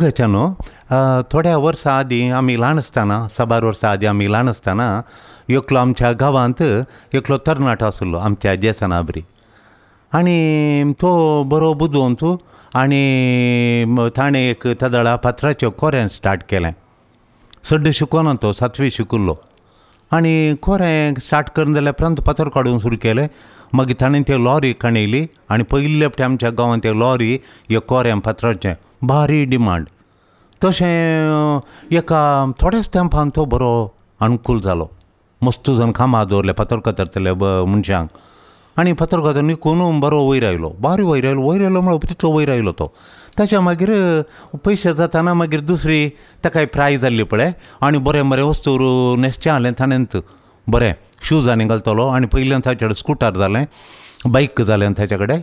दोगांच्या न्हू थोड्या वर्सां आदीं आमी ल्हान आसतना साबार वर्सां आदीं आमी ल्हान आसतना एकलो आमच्या गांवांत एकलो तरणाटो आसलो आमच्या जेसनाबरी आनी तो बरो बुजोवन तूं आनी ताणें एक तदळा पात्राचें कोरें स्टार्ट केलें सड्डे शिकोना तो सातवी शिकुल्लो आनी कोरें स्टार्ट करून जाल्या उपरांत पात्र काडून सुरू केलें मागीर ताणें ते लॉरी खणयली आनी पयले लेपटे आमच्या गांवांत ते लॉरी हे कोऱ्या पात्राचें भारी डिमांड तशें एका थोडेच तेंपान तो बरो अनुकूल जालो मस्त खांबा दवरले फातोडकार धरतले मनशांक आनी न्ही कोणूय बरो वयर आयलो बारी वयर आयलो वयर आयलो म्हळ्यार तितलो वयर आयलो तो ताच्या मागीर पयशे जाताना मागीर दुसरी ताकाय प्रायज जाल्ली पळय आनी बरें बरें वस्तू न्हेसचें आसलें ताणें बरें शूज आनी घालतलो आनी पयल्यान ताचे स्कुटार जालें बाईक जाल्यान तेच्या कडेन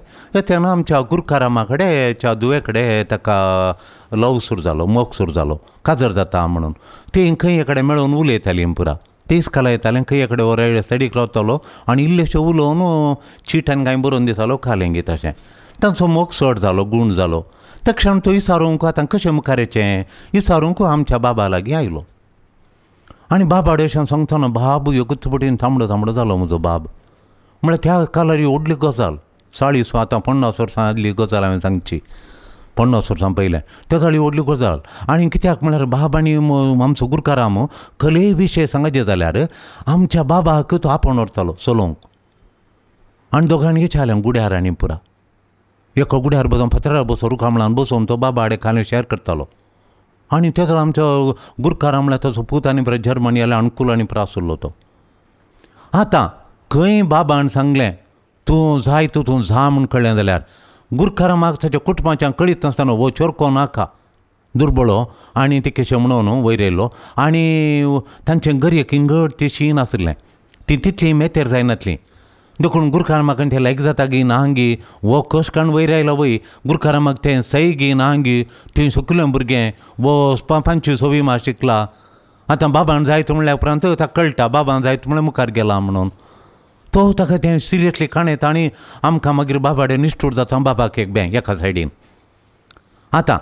तेन्ना आमच्या गुरुकारामा कडेन दुवेकडे कडेन ताका लव सुरू जालो मोग सुरू जालो काजर जाता म्हणून ती खंय कडेन मेळून उलयतालीं पुरा काला कालायतालें खंय एकडे वर सायडीक रावतालो आनी इल्लेशें उलोवन चिटान कांय बरोवन दितालो खालें गीत अशें तांचो मोग चड जालो गूण जालो त्या क्षण तो इसारूंक आतां कशें मुखार येचें इसारूंक आमच्या बाबा लागीं आयलो आनी बाबा अडेशान सांगतना बाब ह्यो पटीन थांबडो थांबडो जालो म्हजो बाब म्हळ्यार त्या कालारी व्हडली गजाल सो आतां पन्नास वर्सां आदली गजाल हांवें सांगची पन्नास वर्सां पयलें त्या साळी व्हडली गजाल आनी कित्याक म्हळ्यार बाब आनी आमचो गुरकाराम कले विशय सांगाचे जाल्यार आमच्या बाबाक तो आपण व्हरतालो चलोवंक आनी दोगांनी घेचालें गुड्यार आनी पुरा एक गुड्यार बसोन फातरार बसोन रुकामळान बसोवन तो बाबा आडे खालें शेअर करतालो आनी तेचो आमचो गुरकारा म्हळ्यार तसो पूत आनी पुरा जर्मनी आल्या अणकूल आनी पुरा आसलो तो आतां खंय बाबान सांगलें तूं जाय तूं जा म्हूण कळ्ळें जाल्यार गुरखारामाक ताच्या कुटुंबाच्या कळीत नासतना हो चोरको नाका दुर्बळो आनी केशें म्हणून हो, वयर येयलो आनी तांचें गरयेक इंगड शी नासलें ती तितली मेतेर जायनासली देखून म्हाका ते लायक जाता गी नांगी वो काण वयर आयलो वय गुरखारामाक तें सई गी गी थंय सुकले भुरगें वो पांचवी सवी हो मा शिकला आतां बाबान जायत म्हणल्या उपरांत ताका कळटा बाबान जायत म्हणल्यार मुखार गेला म्हणून तो ताका तें सिरियसली काणें ताणी आमकां मागीर बाबाडे निश्ठूर जाता बाबाक एक बँक एका सायडीन आतां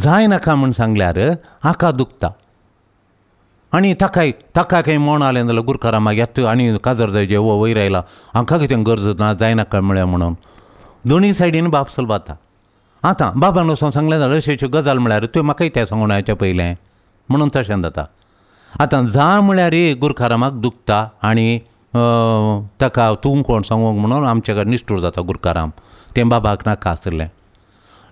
जायनाका म्हूण सांगल्यार आका दुखता आनी ताकाय ताका काही मोण आलें जाल्यार गुरकारा मागीर आणि आनी काजर जाय जे वो वयर आयला आमकां कितें गरज ना जायनाका म्हळ्यार म्हणून दोनी सायडीन बाब चलबाता आतां बाबान वचोन सांगलें जाल्यार अशी अशी गजाल म्हळ्यार तुवें म्हाकाय तें सांगून पयलें म्हणून तशें जाता आतां जा म्हळ्यार गुरकारामाक दुखता आनी ताका तूं कोण सांगूंक म्हणून आमच्याकडे निश्ठूर जाता गुरकाराम तें बाबाक नाका आसलें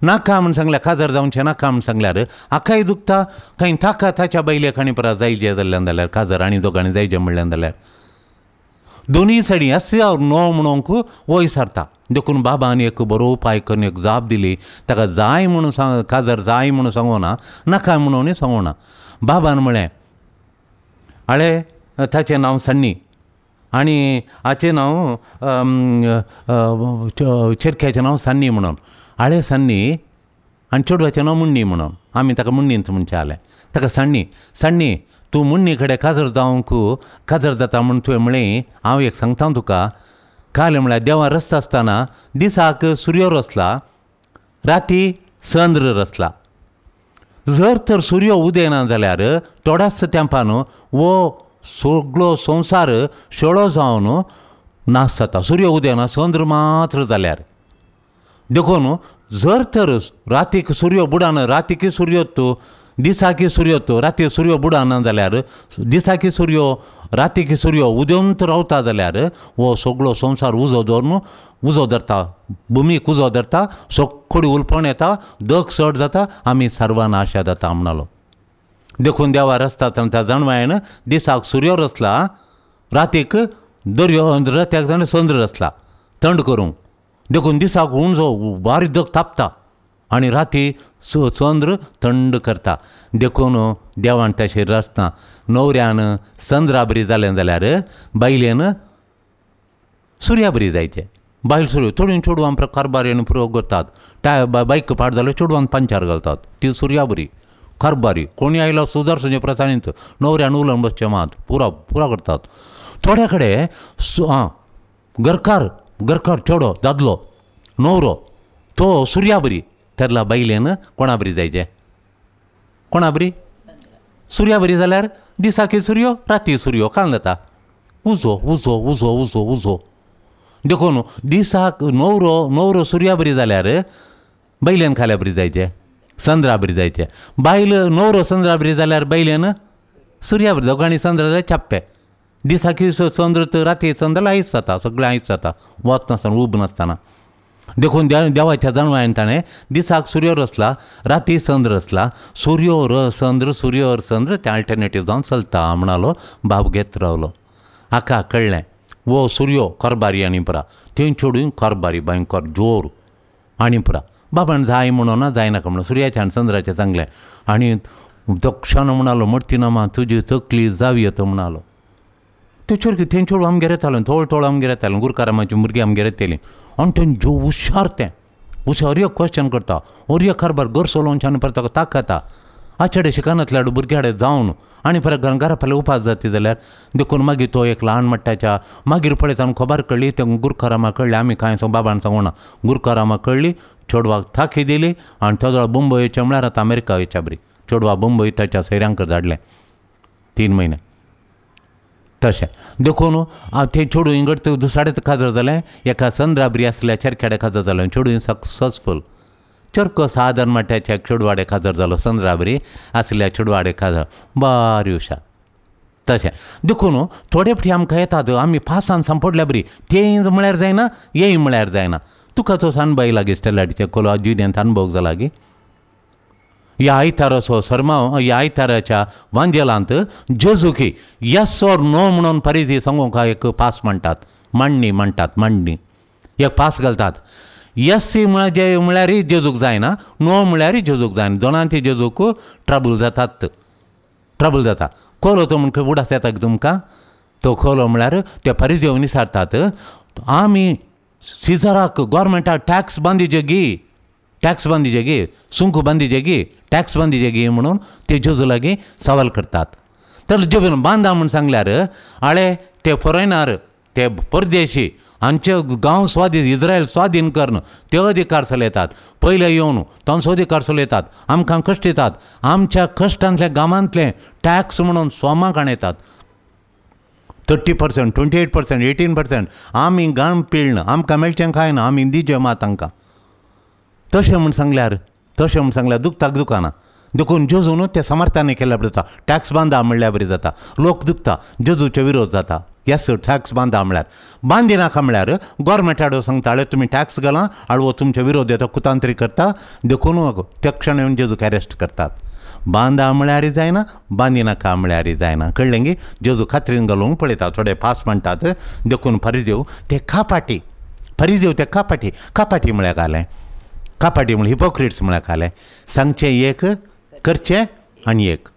नाका म्हण सांगल्या काजार जावचें नाका म्हण सांगल्यार आकाय दुखता खंय ताका ताच्या बैले आनी परत जायचें जाल्ल्यान जाल्यार काजार आनी दोगांनी जायचें म्हणल्यान जाल्यार दोनी साडी और नो म्हणूंक वय सरता देखून बाबान एक बरो उपाय करून एक जाप दिली ताका जाय म्हणून सांग काजार जाय म्हणून सांगोना नाका म्हणूनय ना बाबान म्हळें आळे ताचें नांव सण्णी आणि हाचें नाव चेडख्याचें नांव सान्नी म्हणून आळे सान्नी आनी चेडवाचें नांव मुण्णी म्हणून आमी ताका मुण्णींत म्हणचें जालें ताका साण्णी साण्णी तूं मुण्णी कडेन काजर जावंक काजर जाता म्हूण तुवें म्हळें हांव एक सांगता तुका काल म्हळ्यार देवा रचता आसतना दिसाक सूर्य रचला राती चंद्र रचला जर तर सूर्य उदेना जाल्यार थोड्याच तेंपान वो सोगलो संसार शेळो जावन नाश जाता सूर्य उदयना चंद्र मात्र जाल्यार देखून जर तर रातीक सूर्य बुडाना रातीकी सूर्य तो दिसाकी सूर्य तो राती सूर्य बुडाना जाल्यार दिसाकी सूर्य रातीकी सूर्य उदेंत रावता जाल्यार हो सगळो संवसार उजो धरून उजो धरता भुमीक उजो धरता सगळी उलपण येता दग चड जाता आमी सर्वांना आशा जाता म्हणालो देखून देवा रस्ता त्या जणवायनं दिसाक सूर्य रचला रातीक दर्यो त्या जाण चंद्र रचला थंड करूंक देखून दिसाक उंजो बारी दग तापता आणि राती चंद्र थंड करता देखून देवान तशें रचना न्हवऱ्यान चंद्रा बरी जालें जाल्यार बायलेन सुर्या बरी जायचें बायल सुर्यो चोडून चेडवां प्रकार बारेन प्रयोग करतात टाय बायक पाड जाल्यार चेडवांक पंचार घालतात ती सुर्या बरी खरबारी कोणी आईला सुजार सुजे प्रसारणींचं नवऱ्यान उलन बसच्या मात पुरा पुरा करतात थोड्याकडे सु हां गरकार गरकार चेडो दादलो नवरो तो सूर्याबरी बरी त्यातला बायलेन कोणा जायचे कोणाबरी बरी सूर्या बरी जाल्यार दिसाकी सूर्य राती कान जाता उजो उजो उजो उजो उजो देखून दिसाक नवरो नवरो सूर्याबरी बरी जाल्यार बैलेन खाल्या बरी जायचे ಸಂದ್ರಾಬ್ರಿದ जायचे ಬಾಯಿಲು नवरो ಸಂದ್ರಾಬ್ರಿದಲ್ಲಿ ಯಾರು ಬೈಲೇನು सूर्याब्रिज दोघांनी संद्र छाप्पे दिसाकी चंद्र तर राती चंद्र जाल्यार जाता सगळें आयस जाता वत नसताना उब नसताना देखून देव देवाच्या जाणवायन ताणें दिसाक सूर्य रसला राती संद्र रसला सूर्य र संद्र सूर्य र चंद्र तें आल्टरनेटीव जावन चलता म्हणालो बाब घेत रावलो आका कळ्ळें वो सूर्य कोरबारी आनी पुरा थंय चेडून कोरबारी भयंकर जोर आनी पुरा बाबाण जाय ना जायना म्हणून सुर्याच्यान चंद्राचें सांगलें आनी क्षण म्हणालो मट्टिनामा तुजी तकली जावी येतो म्हणालो ते कितें ते चेडूं आमगेर येतालें थोडं थोड आमगेर येतालें गुरकारामाची भुरगीं आमगेर येतालीं आनी तें जो हुशार तें हुशार क्वेश्चन करता ओरिया एक कारबार घर सोलोवच्यान परता ताक खाता आचेडेशे शिकानातल्या भुरग्याडे भुरगे आणि परत घरा फाल्यां उपास जाता जाल्यार देखून मागीर तो एक ल्हान मट्टाच्या मागीर पळयतान खबर कळली ते गुरुकारामा कळले आमी कांय बाबान बाबान ना गुरुकारामा कळली चेडवाक थाकी दिली आनी तेजो मुंबयच्या म्हळ्यार आतां अमेरिका वयच्या बरी चेडवा बुंबय ताच्या सयऱ्यांक धाडलें तीन म्हयने तशें देखून तें चेडूं इंगड दुसऱ्या काजर जालें एका संद्राबरी आसल्या चेरखेड्या काजर जालें चेडूं सक्ससफूल चर्क साधन ಮಟ್ಟ चेडवाडे खाजर संद्रा बरी असल्या चेडवाडे खाजर बारी उशा तशें देखून थोडे फाटी आमकां येतात आमी पासान सांपोडल्या बरी ते म्हळ्यार जायना येय म्हळ्यार जायना तुका तो सानबाई लागी स्टेलाटीचे कोलो जिनेंत अनुभव जाला गी ह्या आयताराचो शर्मा ह्या आयताराच्या वांजेलांत जेजुकी यस ओर नो म्हणून परिजी का एक पास म्हणटात मांडणी म्हणटात मांडणी एक पास घालतात एस सी म्हळ्यार जे म्हळ्यार जेजूक जायना नो म्हळ्यारय जेजूक जायना दोनांचे जेजूक ट्रबल जातात ट्रबल जाता खोलो तो खंय उडास येता तुमकां तो खोलो म्हळ्यार ते येवन सारतात आमी सिजराक गोवोरमेंटाक टॅक्स बांदिजे गी टॅक्स बांदिजे गी सुंक जे गी टॅक्स बांदिजे गी म्हणून ते जेजू लागीं सवाल करतात तर जेवन बांदा म्हूण सांगल्यार आळे ते फॉरेनर ते परदेशी आमचे गाव स्वाधीन इस्रायल स्वाधीन करणं ते अधिकार येतात पहिले येऊन तांचो अधिकार येतात आमकां कश्ट येतात आमच्या कश्टांतल्या गांवांतले टॅक्स म्हणून सोमाक येतात thirty percent twenty eight percent eighteen percent आमी गाण पिळणं आमकां मेळचें कांय ना आमी दिजे मात तांकां तशें म्हण सांगल्यार तशें म्हण सांगल्यार दुखताक दुकाना देखून जेजूनच त्या समर्थाने केल्या बरें जाता टॅक्स बांदा म्हणल्यार बरें जाता लोक दुखता जेजूचो विरोध जाता ह्या सर टॅक्स बांदा म्हळ्यार बांदी नाका म्हळ्यार गोरमेंटा हाडून सांगताले तुमी टॅक्स घाला हाडवो तुमचे विरोध येतो कुतांत्री करता देखून त्या क्षण येवन जेजूक अरेस्ट करतात बांदा म्हळ्यार जायना बांदी नाका म्हळ्यारय जायना कळ्ळें गी जेजू खात्रीन घालूंक पळयता थोडे फास म्हणटात देखून फरिजेव ते कापाटी फरिजेव ते कापाटी कापाटी म्हळ्यार घालें कापाटी म्हळ्यार हिपोक्रिट्स म्हळ्यार घालें सांगचें एक करचें आनी एक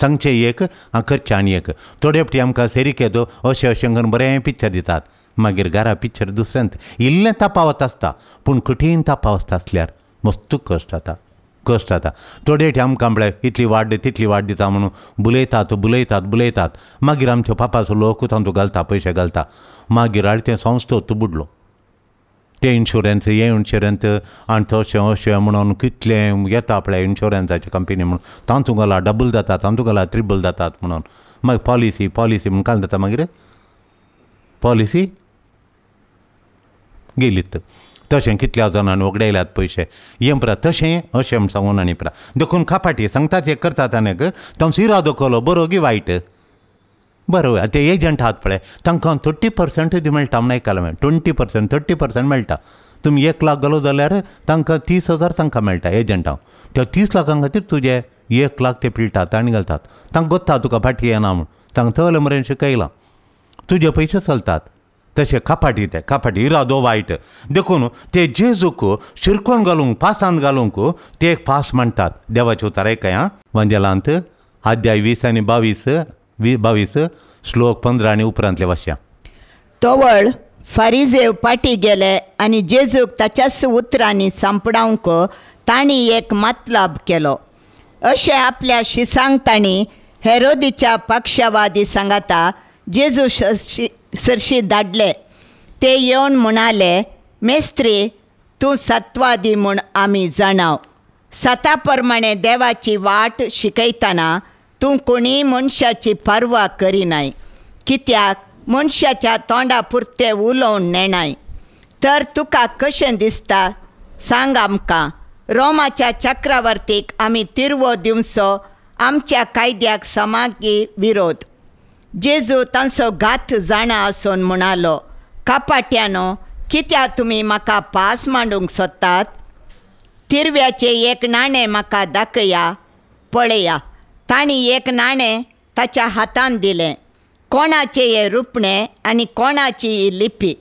सांगचे एक करचें आनी एक थोडेपटी आमकां सेरी केदो अशें अशें करून बरें पिक्चर दितात मागीर घरा पिक्चर दुसऱ्यान इल्लें तापावत आसता पूण कठीण तापावत आसल्यार मस्त कश्ट जाता कश्ट जाता थोडेटी आमकां म्हळ्यार इतली वाड दिता तितली वाड दिता म्हणून बुलयतात बुलयतात बुलयतात मागीर आमच्या पापाचो लोकूच आमचो घालता पयशे घालता मागीर आड तें संस्थो तुबुडलो बुडलो ते इन्शुरन्स हे इन्शुरन्स आनी तशें अशें म्हणून कितलें येता आपल्या इन्शुरन्साची कंपनी म्हणून तांतू तुका घाला डबल जाता तांतू तुका घाला ट्रिबल जातात म्हणून मागीर पॉलिसी पॉलिसी म्हणून काल जाता मागीर पॉलिसी गेलीत तशें कितल्या जाणांनी पैसे पयशे येमप्रा तशें अशें म्हण सांगून आनी प्रा देखून खापाटी सांगतात हे करतात आनीक तो शिरो केलो बरो की वायट बरोबर आता एजंट आहात पळय तांकां थर्टी पर्संटूच मेळटा म्हण आयकलां हांवें ट्वेंटी पर्संट थर्टी पर्संट मेळटा तुमी एक लाख घालो जाल्यार तांकां तीस हजार तांकां मेळटा एजंटां त्या तीस लाखां खातीर तुजे एक लाख ते पिळटात आनी घालतात तांकां गोत्ता तुका फाटी येना म्हूण तांकां थळ मरेन शिकयलां तुजे पयशे चलतात तशें कापाटी ते कापाटी इरादो वायट देखून ते जेजूक शिरकोण घालूंक पासांत घालूंक ते एक पास मांडटात उतार उतार आं वंजेलांत अध्याय वीस आनी बावीस वी बावीस श्लोक पंधरा आणि उपरांतल्या वाश्या तवळ फारिजेव पाटी गेले आणि जेजूक ताच्याच उतरांनी सांपडावंक ताणी एक मातलाब केलो अशें आपल्या शिसांक ताणी हेरोदीच्या पक्षवादी सांगाता जेजू सरशी सरशी धाडले ते येवन म्हणाले मेस्त्री तूं सत्वादी म्हूण आमी जाणाव सता प्रमाणे देवाची वाट शिकयतना तूं कोणी मनशाची पर्वा करिनाय कित्याक मनशाच्या तोंडा पुरते उलोवन नेणाय तर तुका कशें दिसता सांग आमकां रोमाच्या चक्रवर्तीक आमी तिरवो दिवचो आमच्या कायद्याक समागी विरोध जेजू तांचो घात जाणा आसून म्हणालो कापाट्यानो कित्याक तुमी म्हाका पास मांडूंक सोदतात तिरव्याचें एक नाणें म्हाका दाखया पळया ताणी एक नाणें ताच्या हातान दिलें कोणाचे हें रुपणें आनी कोणाची ही लिपी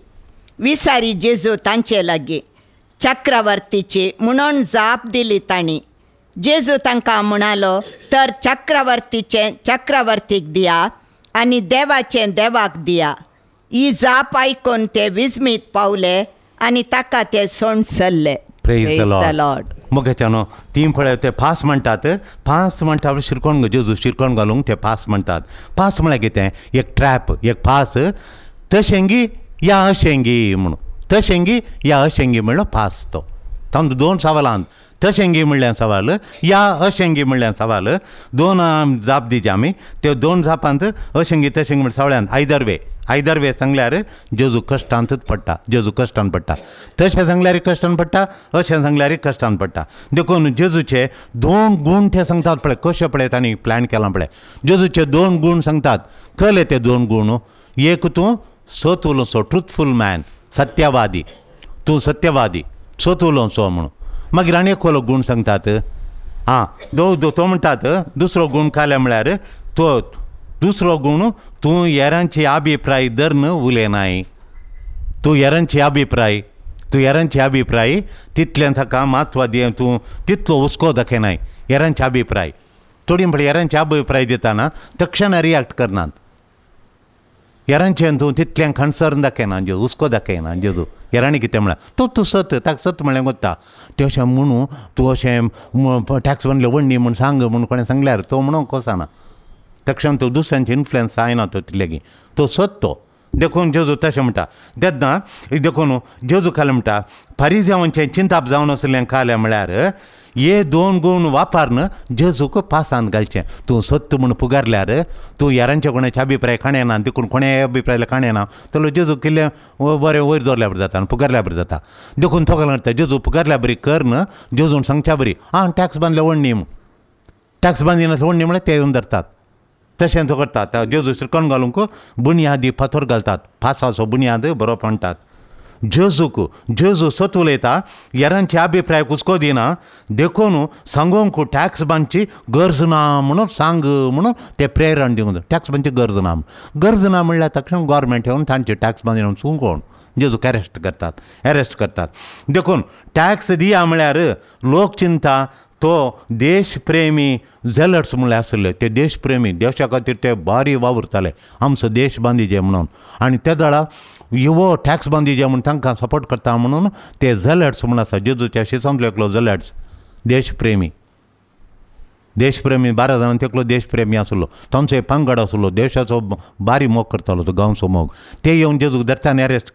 विसारी जेजू तांचे लागीं चक्रवर्तीची म्हणून जाप दिली तांणी जेजू तांकां म्हणालो तर चक्रवर्तीचें चक्रवर्तीक दिया आनी देवाचें देवाक दिया ही जाप आयकून ते विजमीत पावले आनी ताका ते सोंड सरले लॉर्ड मोगाच्यानो तीं पळय ते फास म्हणतात फास म्हणटा शिरकोण जेजू शिरकोण घालूंक ते फास म्हणतात फास म्हळ्यार कितें एक ट्रॅप एक फास तशेंगी या अशेंगी म्हणून तशेंगी या अशेंगी म्हणलं फास तो तांदूं दोन त तशेंगी म्हणल्यार सवाल या अशेंगी म्हणल्या सवाल दोन जाप दिजे आमी त्यो दोन जापांत अशेंगी तशेंगी म्हण सवळ्यांत आयदर वे आयदर सांगल्यार जेजू कश्टांतच पडटा जेजू कश्टान पडटा तशें सांगल्यार कश्टान पडटा अशें सांगल्यार कश्टान पडटा देखून जेजूचे दोन गूण ते सांगतात पळय कशें पळय तांणी प्लॅन केला पळय जेजूचे दोन गूण सांगतात कले ते दोन गूण हो. एक तूं सत उलोवचो ट्रुथफूल मॅन सत्यवादी तूं सत्यवादी सत उलोवचो म्हणून मागीर आनी एक गुण सांगतात आं दो तो म्हणटात दुसरो गूण काले म्हळ्यार तो दुसरो गुण तू येरांची अभिप्राय दरन उलयनाय तू येरांची अभिप्राय तू येरांची अभिप्राय तितलें ताका म्हत्व दे तूं तितलो हुस्को दाखयनाय येरांची अभिप्राय थोडी म्हणजे येरांची अभिप्राय दिताना तक्षण रिएक्ट करनात तू तूं तितलें कन्सर्न दाखयना जे हुस्को दाखयना जेजू येरांनी कितें म्हणा तो तूं सत ताका सत म्हळ्यार कोत्ता तें अशें म्हणू तूं अशें टॅक्स वडणी म्हूण सांग म्हूण कोणें सांगल्यार तो म्हणूंक कोसाना तक्षण तो दुसऱ्यांचे इन्फ्लुएंस जायना तो तितले तो सोदतो देखून जेजू तशें म्हणटा तेन्ना देखून जेजू खालें म्हणटा फारिजांवांचें चिंताप जावन आसलें खालें म्हळ्यार हे दोन गूण वापरन जेजूक पासांत घालचें तूं सत्य म्हूण पुगारल्यार तूं यारांच्या कोणाच्या अभिप्राय खाणें ना देखून कोणें अभिप्राय खाणें ना तर जेजू किल्लें बरें वयर दवरल्या बरें जाता आनी पुगारल्या बरें जाता देखून तो घालता जेजू पुगारल्या बरी कर न जेजून सांगच्या बरी आं टॅक्स बांदल्या वडणी म्हूण टॅक्स बांदिनासल्या ओडणी म्हळ्यार ते येवन धरतात तशें तो करतात ज्यो दुसरेकण घालूंक बुनयादी फातोर घालतात फासाचो बुनयाद बरोवप म्हणटात जेजूक जेजू सत उलयता येरांचे अभिप्राय कुसको दिना देखून सांगोंक टॅक्स बांदची गरज ना म्हणून सांग म्हणून ते प्रेरण दिवंक टॅक्स बांदची गरज ना गरज ना म्हणल्यार तक्षण गोवोरमेंट येवन तांचे टॅक्स बांदी वचूंक कोण जेजूक अरेस्ट करतात अरेस्ट करतात देखून टॅक्स दिया म्हळ्यार लोक चिंता तो देशप्रेमी झेलर्स म्हणले आसले ते देशप्रेमी देशा खातीर ते भारी वावुरताले आमचो देश जे म्हणून आणि त्या दळा युवो टॅक्स जे म्हणून तांकां सपोर्ट करता म्हणून ते झेलर्स म्हणून आसा जेजूच्या शिसांतलो एकलो झेलर्स देशप्रेमी देशप्रेमी जाणांनी ಭಾರತ देशप्रेमी देशप्रेमी तांचो एक पंगड आसलो देशाचो बारी मोग करतालो तो गांवचो मोग ते येवन जेजूक धरता अरेस्ट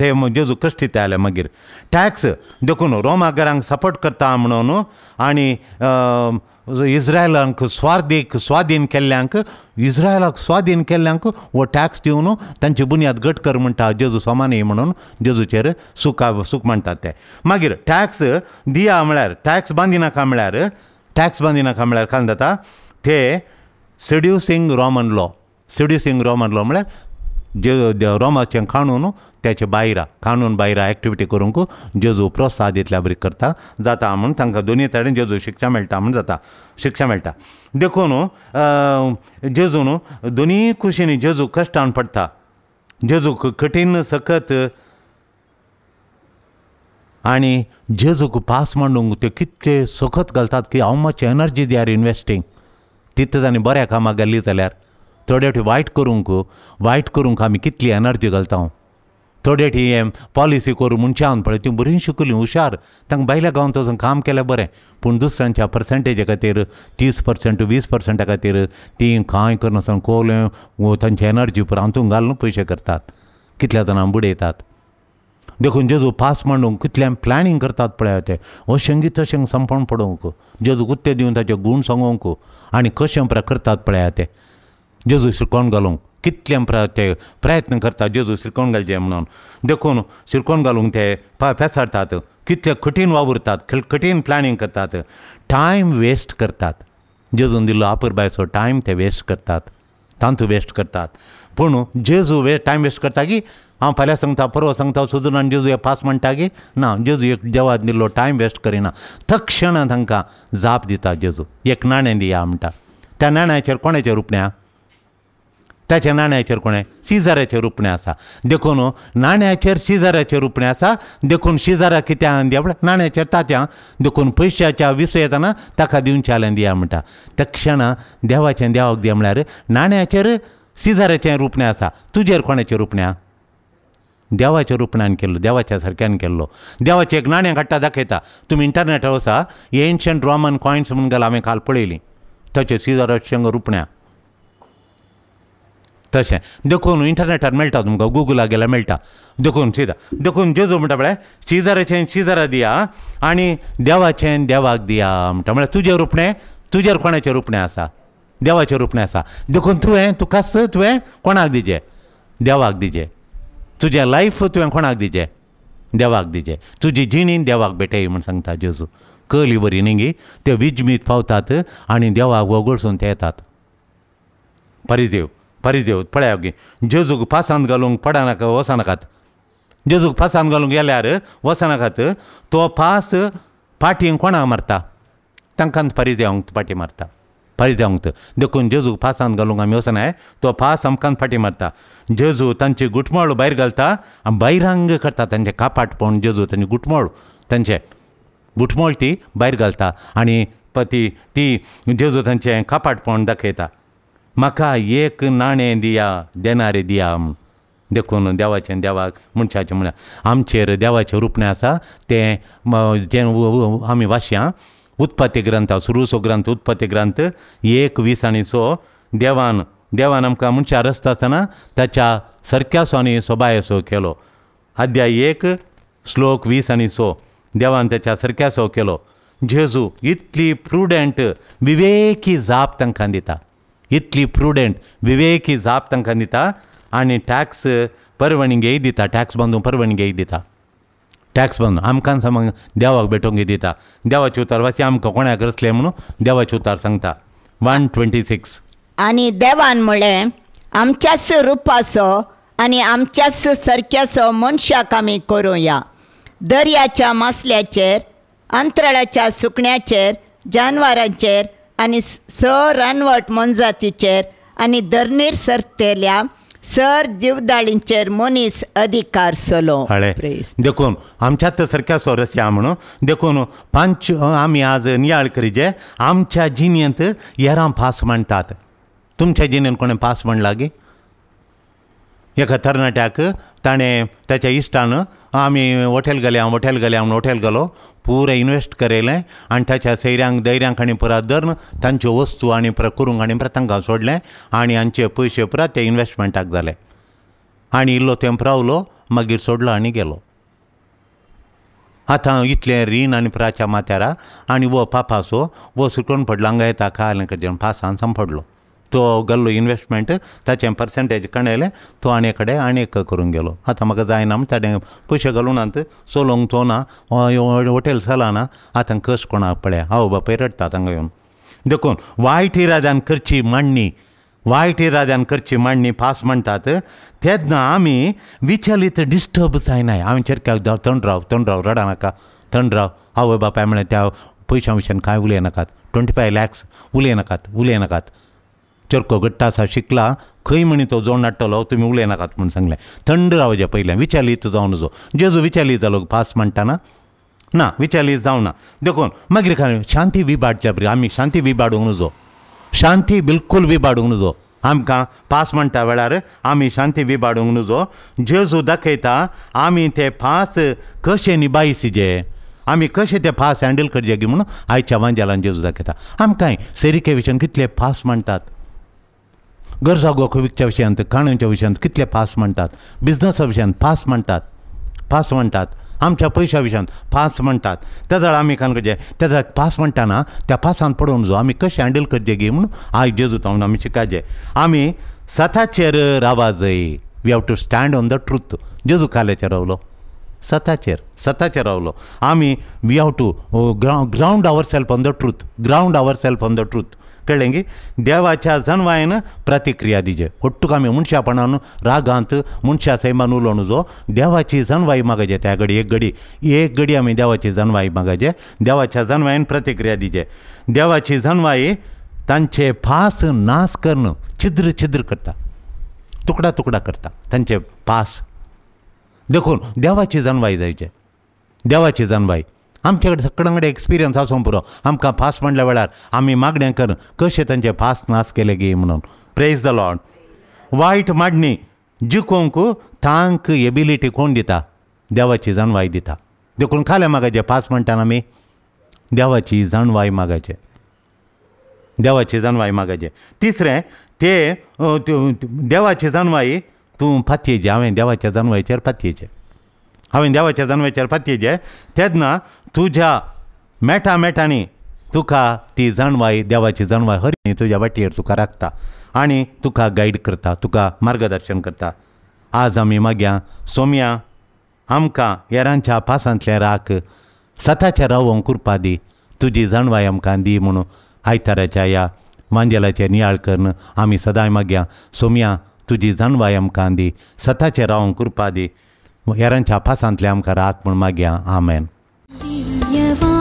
ते जेजू कश्टीत आले मागीर टॅक्स देखून रोमागरांक सपोर्ट करता म्हणून आनी इस्रायलांक स्वार्थीक स्वाधीन केल्ल्यांक इस्रायलाक स्वाधीन केल्ल्यांक हो टॅक्स दिवन तांची बुन्याद घट कर म्हणटा जेजू सोमानी म्हणून जेजूचेर सुखा सुख म्हणटात ते मागीर टॅक्स दिया म्हळ्यार टॅक्स बांदिनाका म्हळ्यार टॅक्स ಟ್ಯಾಕ್ಸ್ ಬಂದಿನ ಕಮ್ಮಳೆ जाता ते seducing Roman law seducing Roman law म्हळ्यार जे रोमाचें खाणून तेचे बायरा खाणून बायरा एक्टिविटी करूंक जेजू प्रोत्साह दितल्या बरी करता जाता म्हूण तांकां दोनी तरेन जेजू शिक्षा मेळटा म्हूण जाता शिक्षा मेळटा देखून जेजू न्हू दोनी खुशीनी जेजू कश्टान पडटा जेजूक कठीण सखत आणि जे जो पास मांडूंक त्यो कितले सखत घालतात की हांव मच एनर्जी दियार आर इन्वेस्टींग तितले बऱ्या कामाक गेली जाल्यार थोडे वाटी वायट करूंक वायट करूंक आमी कितली एनर्जी घालता हांव हो. थोडे वटी हे पॉलिसी करूं मनशावन पळय तीं बरीं शिकली हुशार तांकां बायल्या गावन तसं काम केलें बरें पूण दुसऱ्यांच्या पर्सेंटेजा खातीर तीस पर्सेंट वीस पर्संटा खातीर तीं कांय करनासतना कोवलें तांची एनर्जी पुरांतूंक घालून पयशे करतात कितल्या जाणांक बुडयतात देखून जेजू पास मांडूंक कितल्यान प्लॅनिंग करतात पळया ते हो संगीत शेंग संपण पडोवंक जेजू कुत्ते दिवन ताचे गूण सांगोंक आनी कशें प्र करतात पळया ते जेजू शिरकोण घालूंक कितले ते प्रयत्न करतात जेजू शिरकोण घालचे म्हणून देखून शिरकोण घालूंक ते फेसाडतात कितले कठीण वावुरतात कठीण प्लॅनिंग करतात टायम वेस्ट करतात जेजून दिल्लो आपुरबायचो टायम ते वेस्ट करतात तांतू वेस्ट करतात पूण जेजू वे टायम वेस्ट करता की ಆ सांगता ಸಂಗ್ತಾವ सोदून आनी जेजू हे पास म्हणटा की ना एक देवा दिल्लो टायम वेस्ट करिना तक्षण तांकां जाप दिता जेजू एक नाणें दिया म्हणटा त्या नाण्याचेर रुपणें रुपण्या त्याच्या नाण्याचेर कोणें शिजाऱ्याचे रुपणें आसा देखून नाण्याचेर शिजाऱ्याचे रुपणें आसा देखून शिजाऱ्या कितें हांवें दिया म्हणटा नाण्याचेर ताच्या देखून पयशाच्या येताना ताका दिवचें दिया म्हणटा त्या क्षणा देवाचें देवाक दिया म्हळ्यार नाण्याचेर सिजाराचें रुपणें आसा तुजेर कोणाचें रुपण्या देवाच्या रुपणान केल्लो देवाच्या सारक्यान केल्लो देवाचे नाणें काडटा दाखयता तुमी इंटरनेटार वसा एन्शंट रोमन कॉयन्स म्हणून गेला हांवें काल पळयली तशें सिजर अशंग रुपण्या तशें देखून इंटरनेटार मेळटा तुमकां गुगला गेल्यार मेळटा देखून सिजा देखून जेजू म्हणटा म्हळ्यार सिजराचें सिजरा दिया आनी देवाचें देवाक दिया म्हणटा म्हळ्यार तुजें रुपणें तुजेर कोणाचें रुपणें आसा देवाचें रुपणें आसा देखून तुवें तुकाच तुवें कोणाक दिजें देवाक दिजें तुजें लायफ तुवें कोणाक दिजें देवाक दिजें तुजी जिणीन देवाक भेटय म्हण सांगता जेजू कली बरी न्ही गी ते विजमीत पावतात आनी देवाक वगळसून ते येतात परिदेव परिदेव पळया गे जेजूक फासांत घालूंक पडनाका वचनाकात जेजूक पासांत घालूंक गेल्यार वचनाकात तो फास पाटी कोणाक मारता तांकां परिदेवांक पाटी मारता तर देखून जेजू फासान घालूंक आमी वचनाय तो फास आमकां फाटी मारता जेजू तांची गुटमाळू भायर घालता आनी भायरांग करता तांचे कापाट पळोवन जेजू तांची गुटमाळू तांचे गुटमोळ ती भायर घालता आनी पती ती जेजू तांचें कापाट पळोवन दाखयता म्हाका एक नाणें दिया देणारे दिया देखून देवाचें देवाक मनशाचें म्हळ्यार आमचेर देवाचें रुपणें आसा तें जें आमी वाशयां उत्पत्ती ग्रंथ सुरू ग्रंथ उत्पत्ती ग्रंथ एक वीस आणि सो देवान देवान आमकां मनशार रचता आसतना ताच्या सरक्या सोनी सोबाय सो केलो अध्याय एक श्लोक वीस आणि सो देवान त्याच्या सरक्या सो केलो जेजू इतली प्रुडंट विवेकी जाप तांकां दिता इतली प्रुडंट विवेकी जाप तांकां दिता आनी टॅक्स परवणीगेय दिता टॅक्स बांदूंक परवणीगेय दिता टॅक्स बंद आमकां समज देवाक भेटोवंक दिता देवाची उतारवाची आमकां कोणाक रचले म्हणून देवाचे उतार सांगता वन ट्वेंटी सिक्स आनी देवान म्हळें आमच्याच रुपाचो आनी आमच्याच सारक्याचो मनशाक आमी करूं या दर्याच्या मासल्याचेर अंतराळाच्या सुकण्याचेर जानवरांचेर आनी स रानवट मनजातीचेर आनी धरणीर सरतेल्या सर ಜಿವ್ದಾಳಿಂಚೆರ್ ಮೊನೀಸ್ अधिकार सलो ಹಳೆ देखून आमच्या सारख्या सोरस या म्हणून देखून पांच आम्ही आज नियाळ करीजे आमच्या जिनेंत येरां पास मांडतात तुमच्या जिनेन कोणी पास म्हण एका तरणाट्याक ताणें त्याच्या इश्टान आमी हॉटेल गेले हांव हॉटेल गेले म्हणून हॉटेल गेलो पुरो इनवेस्ट करयलें आनी ताच्या सैऱ्यांक दैऱ्यांक आनी पुरा धर्न तांच्यो वस्तू आनी पुरा करूंक आनी पुरा तांकां सोडलें आनी हांचे पयशे पुरा ते इनवेस्टमेंटाक जाले आनी इल्लो तेंप रावलो मागीर सोडलो आनी गेलो आतां इतलें रीण आनी प्राच्या माथ्यारा आनी वो पापासो वो सुकोन पडलो हांगा येता काल कडेन पासान पडलो तो गल्लो इन्वेस्टमेंट ताचें पर्सेंटेज कणयलें तो आनी एक कडेन आनी एक करूंक गेलो आतां म्हाका जायना म्हण ताणें पयशे घालूनात चलोवंक तो ना हॉटेल चलाना आतां कस कोणाक पळया आवय बापाय रडटा तांकां येवन देखून वायट इराद्यान करची मांडणी वायट इराद्यान करची मांडणी फास म्हणटात तेन्ना आमी विचलीत डिस्टर्ब जायनाय हांवें चेरक्याक जावं थंडराव थंडराव रडा नाका थंडराव आवय बापाय म्हळें त्या पयशां विशयन कांय नाकात ट्वेंटी फाय लॅक्स उलयनाकात उलयनाकात चरको गट्टा आसा शिकला खंय म्हणी तो जोड नाडटलो तुमी उलय नाकात सांगलें थंड रावचे पहिल्या विचालीत जावन नजो जेजू विचालीत जालो पास म्हणटाना ना विचालीत ना देखून मागीर खालें शांती विबाडच्या बरी आमी शांती विबाडूंक नजो शांती बिलकुल विबाडूंक नजो आमकां फास्ट म्हणटा वेळार आमी शांती विबाडूंक नजो जेजू दाखयता आमी ते फास कशे जे आमी कशे ते फास्ट हँडल करचे गे म्हणून आयच्या वांजेलान जेजू दाखयता आमकांय सेरिकेविशन कितले फास्ट म्हणटात गरजा गोखविकच्या विशयांत काणूच्या विशयांत कितले पास म्हणतात बिझनसा विशयांत पास म्हणतात पास म्हणतात आमच्या पैशा विषयांत पास म्हणटात त्या जाळ आमी करचे त्या जाळ फास म्हणटाना त्या फासान पडोवन जो आमी कशें हँडल करचे गे म्हणून आयज जेजू म्हणून आमी शिकाचे आमी सताचेर रावा जय we have to stand on the truth जेजू काल्याचेर रावलो सताचेर सताचेर रावलो आमी we have to ground ground ourself on the truth ground ourself on the truth ಕೇಳಂಗೆ देवाच्या ಪ್ರತಿಕ್ರಿಯೆ प्रतिक्रिया दिजे ಕಾಮಿ ಮುಂಚೆ रागांत रागांत ಮುಂಚೆ सैमान ನೂಲು जो देवाची जनवाई मागायचे त्या घडी एक गडी एक गडी आम्ही देवाची जनवाई मागायचे देवाच्या जनवाईन प्रतिक्रिया दिजे देवाची जनवाई तांचे फास नास करणं छिद्र छिद्र करता तुकडा तुकडा करता तांचे फास देखून देवाची जनवाई जायचे देवाची जनवाई आमचे कडेन कडेन एक्सपिरियन्स आसूं पुरो आमकां फास्ट म्हणल्या वेळार आमी मागण्या कर कशें तांचे फास्ट नास केले गे म्हणून प्रेज द लॉर्ड वायट मांडणी जिकोंक तांक एबिलिटी कोण दिता देवाची जाणवाय दिता देखून खालें मागाचें फास्ट म्हणताना आमी देवाची जाणवाय मागाचे देवाची जाणवाय मागाचे तिसरें ते देवाची जाणवाय तूं फातयेचे हांवें देवाच्या जाणवायचेर फातयेचे हांवें देवाच्या जावन विचारपाती जे तेदना तुज्या मेटा मेटांनी तुका ती जाणवाय देवाची जाणवाय हरी न्ही तुज्या वाटेर तुका राखता आनी तुका गायड करता तुका मार्गदर्शन करता आज आमी मागया सोम्या आमकां येरांच्या पासांतले राख सताचे रावोंक कुरपा दी तुजी जाणवाय आमकां दी म्हणून आयताराच्या ह्या मांजेलाचे नियाळ करन आमी सदांय मागया सोम्या तुजी जाणवाय आमकां दी सताचे रावोंक कुरपा दी Iar în ceapa să întleam că rac până mă ghea. Amen. Bine,